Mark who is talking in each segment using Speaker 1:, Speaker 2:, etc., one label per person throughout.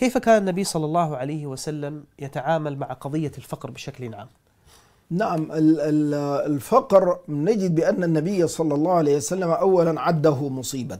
Speaker 1: كيف كان النبي صلى الله عليه وسلم يتعامل مع قضية الفقر بشكل عام؟ نعم الفقر نجد بأن النبي صلى الله عليه وسلم أولا عده مصيبة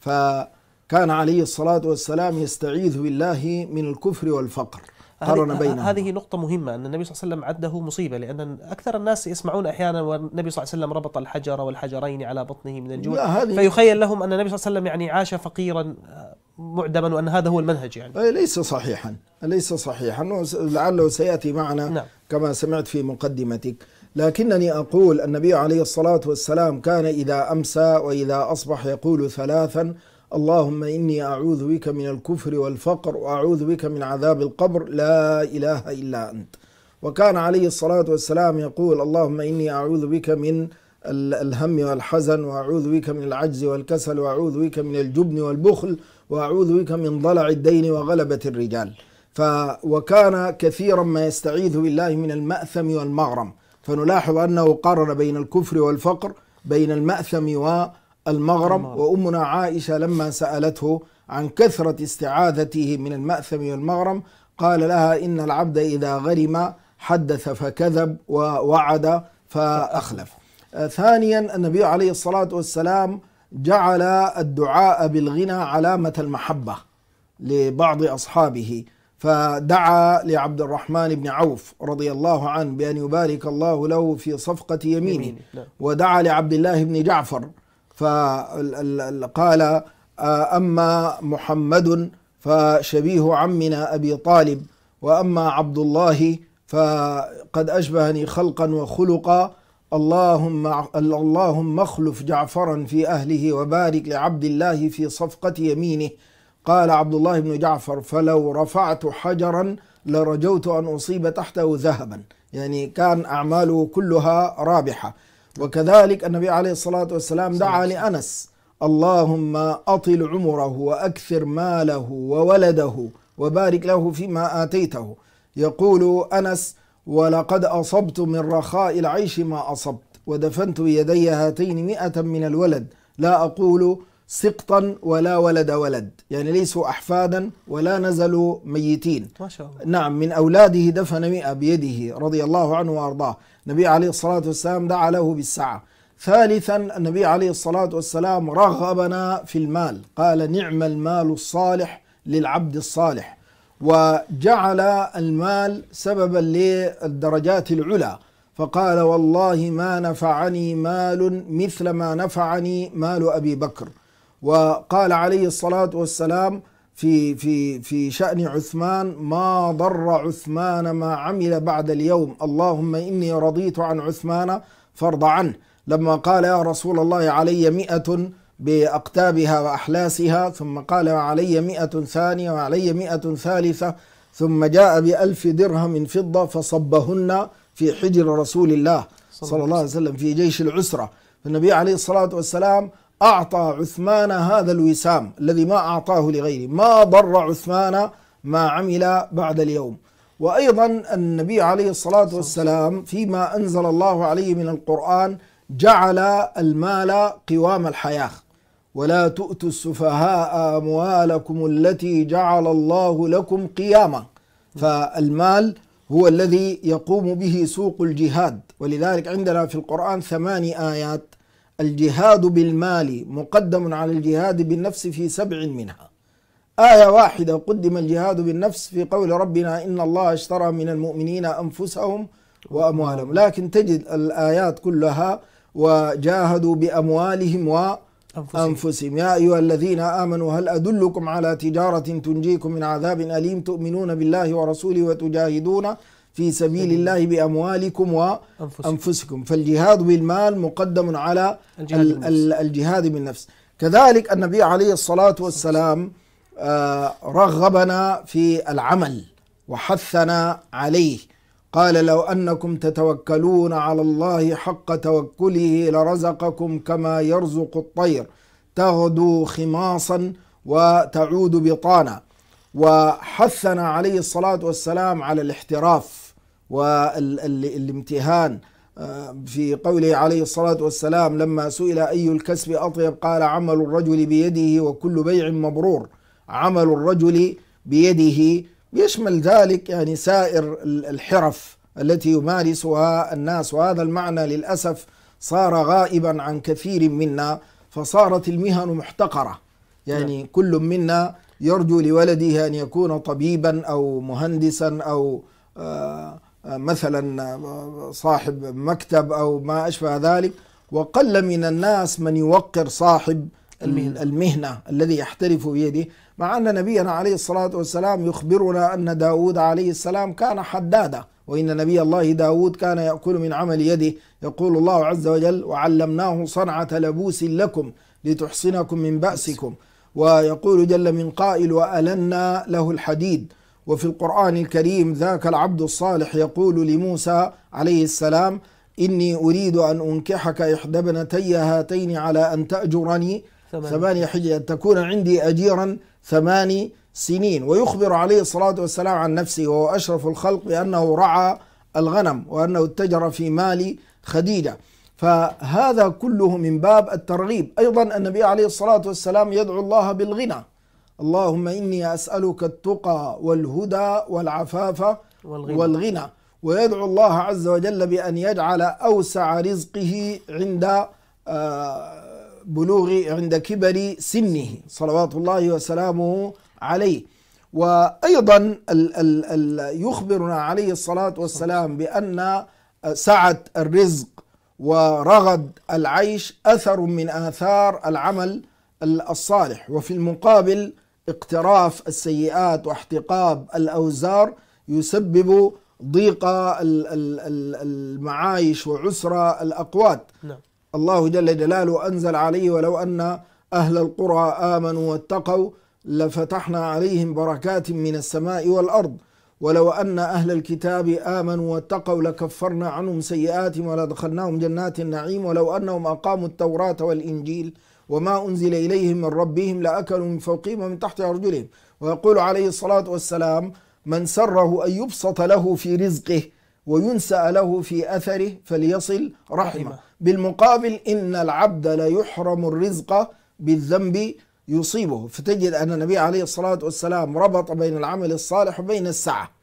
Speaker 1: فكان عليه الصلاة والسلام يستعيذ بالله من الكفر والفقر قارن بينهما هذه نقطة مهمة أن النبي صلى الله عليه وسلم عده مصيبة لأن أكثر الناس يسمعون أحيانا والنبي صلى الله عليه وسلم ربط الحجر والحجرين على بطنه من الجوع فيخيل لهم أن النبي صلى الله عليه وسلم يعني عاش فقيرا آه، معدما وان هذا هو المنهج يعني ليس صحيحا ليس صحيحا لعله سياتي معنا نعم. كما سمعت في مقدمتك لكنني اقول النبي عليه الصلاه والسلام كان اذا امسى واذا اصبح يقول ثلاثا اللهم اني اعوذ بك من الكفر والفقر واعوذ بك من عذاب القبر لا اله الا انت وكان عليه الصلاه والسلام يقول اللهم اني اعوذ بك من الهم والحزن وأعوذ بك من العجز والكسل وأعوذ بك من الجبن والبخل وأعوذ بك من ضلع الدين وغلبة الرجال ف وكان كثيرا ما يستعيذ بالله من المأثم والمغرم فنلاحظ أنه قارن بين الكفر والفقر بين المأثم والمغرم وأمنا عائشة لما سألته عن كثرة استعاذته من المأثم والمغرم قال لها إن العبد إذا غرم حدث فكذب ووعد فأخلف آه، ثانيا النبي عليه الصلاة والسلام جعل الدعاء بالغنى علامة المحبة لبعض أصحابه فدعا لعبد الرحمن بن عوف رضي الله عنه بأن يبارك الله له في صفقة يمينه نعم. ودعا لعبد الله بن جعفر فقال آه، أما محمد فشبيه عمنا أبي طالب وأما عبد الله فقد أشبهني خلقا وخلقا اللهم اللهم اخلف جعفرا في اهله وبارك لعبد الله في صفقه يمينه قال عبد الله بن جعفر فلو رفعت حجرا لرجوت ان اصيب تحته ذهبا يعني كان اعماله كلها رابحه وكذلك النبي عليه الصلاه والسلام دعا لانس اللهم اطل عمره واكثر ماله وولده وبارك له فيما اتيته يقول انس ولقد أصبت من رخاء العيش ما أصبت ودفنت بيدي هاتين مئة من الولد لا أقول سقطا ولا ولد ولد يعني ليسوا أحفادا ولا نزلوا ميتين ما شاء الله. نعم من أولاده دفن مئة بيده رضي الله عنه وأرضاه النبي عليه الصلاة والسلام دعا له بالسعة ثالثا النبي عليه الصلاة والسلام رغبنا في المال قال نعم المال الصالح للعبد الصالح وجعل المال سببا للدرجات العلى فقال والله ما نفعني مال مثل ما نفعني مال ابي بكر وقال عليه الصلاه والسلام في في في شأن عثمان ما ضر عثمان ما عمل بعد اليوم اللهم إني رضيت عن عثمان فارض عنه لما قال يا رسول الله علي مئة بأقتابها وأحلاسها ثم قال وعلي مئة ثانية وعلي مئة ثالثة ثم جاء بألف درهم فضة فصبهن في حجر رسول الله صلى الله عليه وسلم في جيش العسرة فالنبي عليه الصلاة والسلام أعطى عثمان هذا الوسام الذي ما أعطاه لغيره ما ضر عثمان ما عمل بعد اليوم وأيضا النبي عليه الصلاة والسلام فيما أنزل الله عليه من القرآن جعل المال قوام الحياة ولا تؤتوا السفهاء اموالكم التي جعل الله لكم قياما فالمال هو الذي يقوم به سوق الجهاد ولذلك عندنا في القران ثماني ايات الجهاد بالمال مقدم على الجهاد بالنفس في سبع منها آية واحدة قدم الجهاد بالنفس في قول ربنا إن الله اشترى من المؤمنين أنفسهم وأموالهم لكن تجد الآيات كلها وجاهدوا بأموالهم أنفسهم. أنفسهم يا أيها الذين آمنوا هل أدلكم على تجارة تنجيكم من عذاب أليم تؤمنون بالله ورسوله وتجاهدون في سبيل الله بأموالكم وأنفسكم فالجهاد بالمال مقدم على الجهاد بالنفس كذلك النبي عليه الصلاة والسلام آه، رغبنا في العمل وحثنا عليه قال لو انكم تتوكلون على الله حق توكله لرزقكم كما يرزق الطير تغدو خماصا وتعود بطانا وحثنا عليه الصلاه والسلام على الاحتراف والامتهان في قوله عليه الصلاه والسلام لما سئل اي الكسب اطيب قال عمل الرجل بيده وكل بيع مبرور عمل الرجل بيده يشمل ذلك يعني سائر الحرف التي يمارسها الناس وهذا المعنى للأسف صار غائبا عن كثير منا فصارت المهن محتقرة يعني نعم. كل منا يرجو لولده أن يكون طبيبا أو مهندسا أو آه، مثلا آه، صاحب مكتب أو ما أشبه ذلك وقل من الناس من يوقر صاحب المهنة الذي يحترف بيده مع أن نبينا عليه الصلاة والسلام يخبرنا أن داود عليه السلام كان حدادا وإن نبي الله داود كان يأكل من عمل يده يقول الله عز وجل وعلمناه صنعة لبوس لكم لتحصنكم من بأسكم ويقول جل من قائل وألنا له الحديد وفي القرآن الكريم ذاك العبد الصالح يقول لموسى عليه السلام إني أريد أن أنكحك إحدى ابنتي هاتين على أن تأجرني ثمانية حجة أن تكون عندي أجيرا ثماني سنين ويخبر عليه الصلاة والسلام عن نفسه وهو أشرف الخلق بأنه رعى الغنم وأنه اتجر في مال خديجة فهذا كله من باب الترغيب أيضا النبي عليه الصلاة والسلام يدعو الله بالغنى اللهم إني أسألك التقى والهدى والعفاف والغنى, والغنى ويدعو الله عز وجل بأن يجعل أوسع رزقه عند آه بلوغ عند كبر سنه صلوات الله وسلامه عليه وأيضا ال ال ال يخبرنا عليه الصلاة والسلام بأن سعة الرزق ورغد العيش أثر من آثار العمل الصالح وفي المقابل اقتراف السيئات واحتقاب الأوزار يسبب ضيق المعايش وعسر الأقوات نعم. الله جل جلاله أنزل عليه ولو أن أهل القرى آمنوا واتقوا لفتحنا عليهم بركات من السماء والأرض ولو أن أهل الكتاب آمنوا واتقوا لكفرنا عنهم سيئاتهم ولدخلناهم جنات النعيم ولو أنهم أقاموا التوراة والإنجيل وما أنزل إليهم من ربهم لأكلوا من فوقهم ومن تحت أرجلهم ويقول عليه الصلاة والسلام من سره أن يبسط له في رزقه وينسأ له في أثره فليصل رحمه بالمقابل إن العبد ليحرم الرزق بالذنب يصيبه فتجد أن النبي عليه الصلاة والسلام ربط بين العمل الصالح وبين السعة